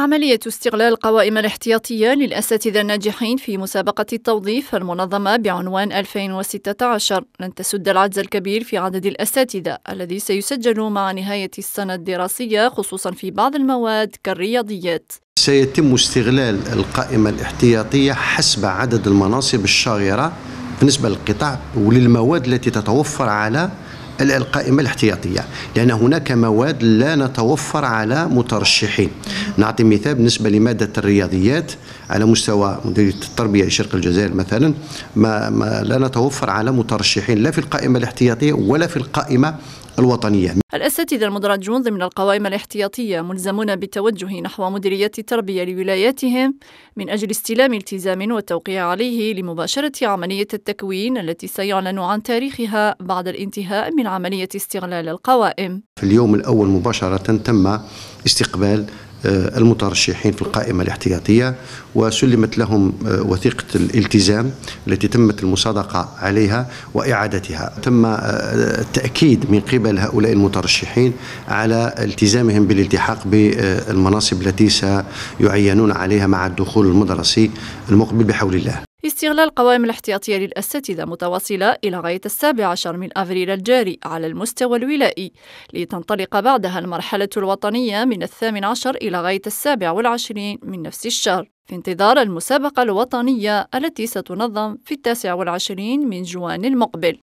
عملية استغلال قوائم الاحتياطية للأساتذة الناجحين في مسابقة التوظيف المنظمة بعنوان 2016 لن تسد العجز الكبير في عدد الأساتذة الذي سيسجل مع نهاية السنة الدراسية خصوصا في بعض المواد كالرياضيات سيتم استغلال القائمة الاحتياطية حسب عدد المناصب الشاغرة بالنسبة للقطاع وللمواد التي تتوفر على القائمة الاحتياطية لأن هناك مواد لا نتوفر على مترشحين نعطي مثال بالنسبة لمادة الرياضيات على مستوى مديرية التربية لشرق الجزائر مثلا ما, ما لا نتوفر على مترشحين لا في القائمة الاحتياطية ولا في القائمة الوطنية الأساتذة المدرجون ضمن القوائم الاحتياطية ملزمون بالتوجه نحو مديريات التربية لولاياتهم من أجل استلام التزام والتوقيع عليه لمباشرة عملية التكوين التي سيعلن عن تاريخها بعد الانتهاء من عملية استغلال القوائم في اليوم الأول مباشرة تم استقبال آه، المترشحين في القائمة الاحتياطية وسلمت لهم آه، وثيقة الالتزام التي تمت المصادقة عليها وإعادتها تم آه، التأكيد من قبل هؤلاء المترشحين على التزامهم بالالتحاق بالمناصب التي سيعينون عليها مع الدخول المدرسي المقبل بحول الله استغلال قوائم الاحتياطية للأساتذة متواصلة إلى غاية السابع عشر من أفريل الجاري على المستوى الولائي لتنطلق بعدها المرحلة الوطنية من الثامن عشر إلى غاية السابع والعشرين من نفس الشهر في انتظار المسابقة الوطنية التي ستنظم في التاسع والعشرين من جوان المقبل